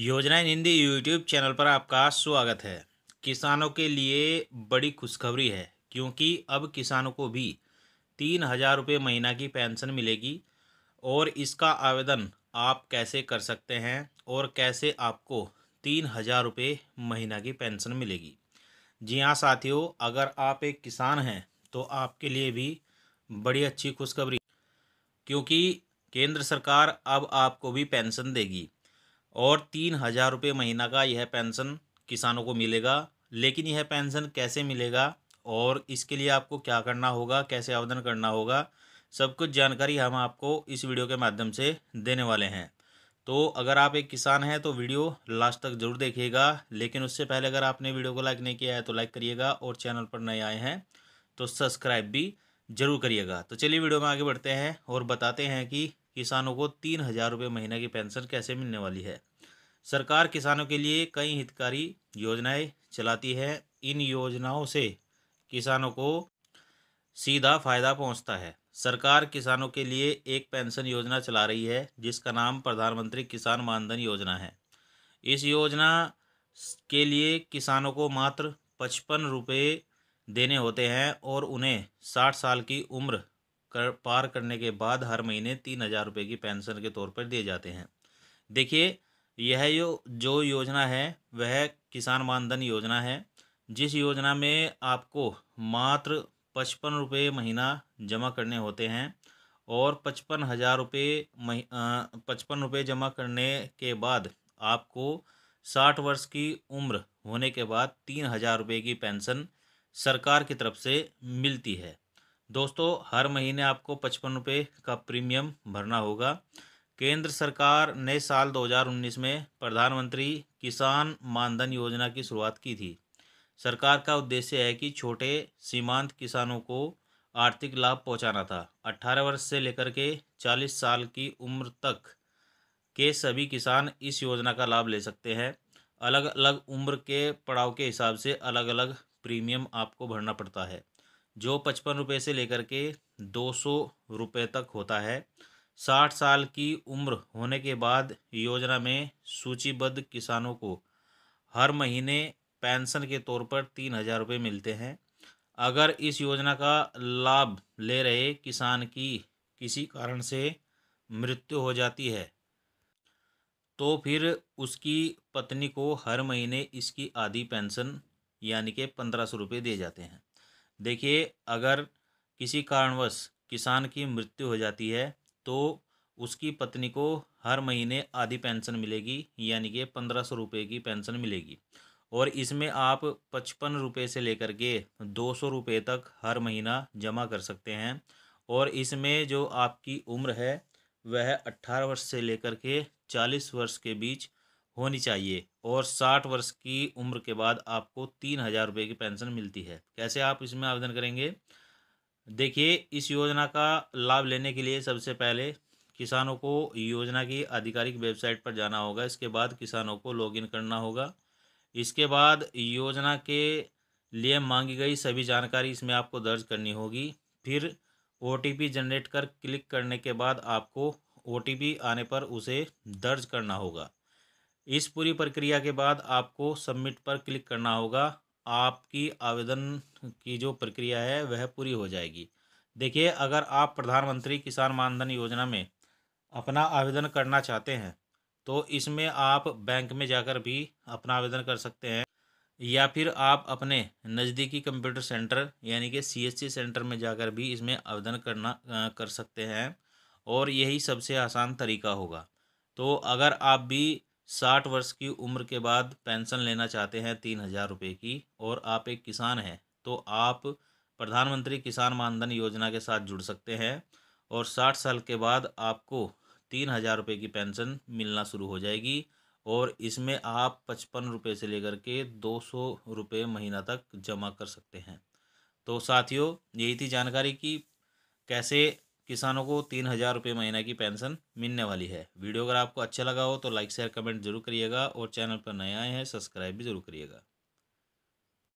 योजना Hindi YouTube channel पर आपका स्वागत है किसानों के लिए बड़ी खुशखबरी है क्योंकि अब किसानों को भी तीन हज़ार रुपये महीना की पेंशन मिलेगी और इसका आवेदन आप कैसे कर सकते हैं और कैसे आपको तीन हज़ार रुपये महीना की पेंशन मिलेगी जी हाँ साथियों अगर आप एक किसान हैं तो आपके लिए भी बड़ी अच्छी खुशखबरी क्योंकि केंद्र सरकार अब आपको भी पेंशन देगी और तीन हज़ार रुपये महीना का यह पेंशन किसानों को मिलेगा लेकिन यह पेंशन कैसे मिलेगा और इसके लिए आपको क्या करना होगा कैसे आवेदन करना होगा सब कुछ जानकारी हम आपको इस वीडियो के माध्यम से देने वाले हैं तो अगर आप एक किसान हैं तो वीडियो लास्ट तक जरूर देखिएगा लेकिन उससे पहले अगर आपने वीडियो को लाइक नहीं किया है तो लाइक करिएगा और चैनल पर नए आए हैं तो सब्सक्राइब भी जरूर करिएगा तो चलिए वीडियो में आगे बढ़ते हैं और बताते हैं कि किसानों को तीन हज़ार रुपये महीने की पेंशन कैसे मिलने वाली है सरकार किसानों के लिए कई हितकारी योजनाएं चलाती है इन योजनाओं से किसानों को सीधा फायदा पहुंचता है सरकार किसानों के लिए एक पेंशन योजना चला रही है जिसका नाम प्रधानमंत्री किसान मानधन योजना है इस योजना के लिए किसानों को मात्र पचपन रुपये देने होते हैं और उन्हें साठ साल की उम्र कर पार करने के बाद हर महीने तीन हज़ार रुपये की पेंशन के तौर पर दिए जाते हैं देखिए यह यो जो योजना है वह किसान मानधन योजना है जिस योजना में आपको मात्र पचपन रुपये महीना जमा करने होते हैं और पचपन हज़ार रुपये पचपन रुपये जमा करने के बाद आपको साठ वर्ष की उम्र होने के बाद तीन हज़ार रुपये की पेंशन सरकार की तरफ से मिलती है दोस्तों हर महीने आपको पचपन रुपये का प्रीमियम भरना होगा केंद्र सरकार ने साल 2019 में प्रधानमंत्री किसान मानधन योजना की शुरुआत की थी सरकार का उद्देश्य है कि छोटे सीमांत किसानों को आर्थिक लाभ पहुंचाना था 18 वर्ष से लेकर के 40 साल की उम्र तक के सभी किसान इस योजना का लाभ ले सकते हैं अलग अलग उम्र के पड़ाव के हिसाब से अलग अलग प्रीमियम आपको भरना पड़ता है जो पचपन रुपये से लेकर के दो सौ रुपये तक होता है साठ साल की उम्र होने के बाद योजना में सूचीबद्ध किसानों को हर महीने पेंशन के तौर पर तीन हज़ार रुपये मिलते हैं अगर इस योजना का लाभ ले रहे किसान की किसी कारण से मृत्यु हो जाती है तो फिर उसकी पत्नी को हर महीने इसकी आधी पेंशन यानी कि पंद्रह सौ रुपये दिए जाते हैं देखिए अगर किसी कारणवश किसान की मृत्यु हो जाती है तो उसकी पत्नी को हर महीने आधी पेंशन मिलेगी यानी कि पंद्रह सौ रुपये की पेंशन मिलेगी और इसमें आप पचपन रुपये से लेकर के दो सौ रुपये तक हर महीना जमा कर सकते हैं और इसमें जो आपकी उम्र है वह अट्ठारह वर्ष से लेकर के चालीस वर्ष के बीच होनी चाहिए और साठ वर्ष की उम्र के बाद आपको तीन हज़ार रुपये की पेंशन मिलती है कैसे आप इसमें आवेदन करेंगे देखिए इस योजना का लाभ लेने के लिए सबसे पहले किसानों को योजना की आधिकारिक वेबसाइट पर जाना होगा इसके बाद किसानों को लॉगिन करना होगा इसके बाद योजना के लिए मांगी गई सभी जानकारी इसमें आपको दर्ज करनी होगी फिर ओ जनरेट कर क्लिक करने के बाद आपको ओ आने पर उसे दर्ज करना होगा इस पूरी प्रक्रिया के बाद आपको सबमिट पर क्लिक करना होगा आपकी आवेदन की जो प्रक्रिया है वह पूरी हो जाएगी देखिए अगर आप प्रधानमंत्री किसान मानधन योजना में अपना आवेदन करना चाहते हैं तो इसमें आप बैंक में जाकर भी अपना आवेदन कर सकते हैं या फिर आप अपने नज़दीकी कंप्यूटर सेंटर यानी कि सीएससी सेंटर में जाकर भी इसमें आवेदन करना कर सकते हैं और यही सबसे आसान तरीका होगा तो अगर आप भी साठ वर्ष की उम्र के बाद पेंशन लेना चाहते हैं तीन हज़ार रुपये की और आप एक किसान हैं तो आप प्रधानमंत्री किसान मानधन योजना के साथ जुड़ सकते हैं और साठ साल के बाद आपको तीन हज़ार रुपये की पेंशन मिलना शुरू हो जाएगी और इसमें आप पचपन रुपये से लेकर के दो सौ रुपये महीना तक जमा कर सकते हैं तो साथियों यही थी जानकारी कि कैसे किसानों को तीन हज़ार रुपये महीना की पेंशन मिलने वाली है वीडियो अगर आपको अच्छा लगा हो तो लाइक शेयर कमेंट जरूर करिएगा और चैनल पर नए आए हैं सब्सक्राइब भी जरूर करिएगा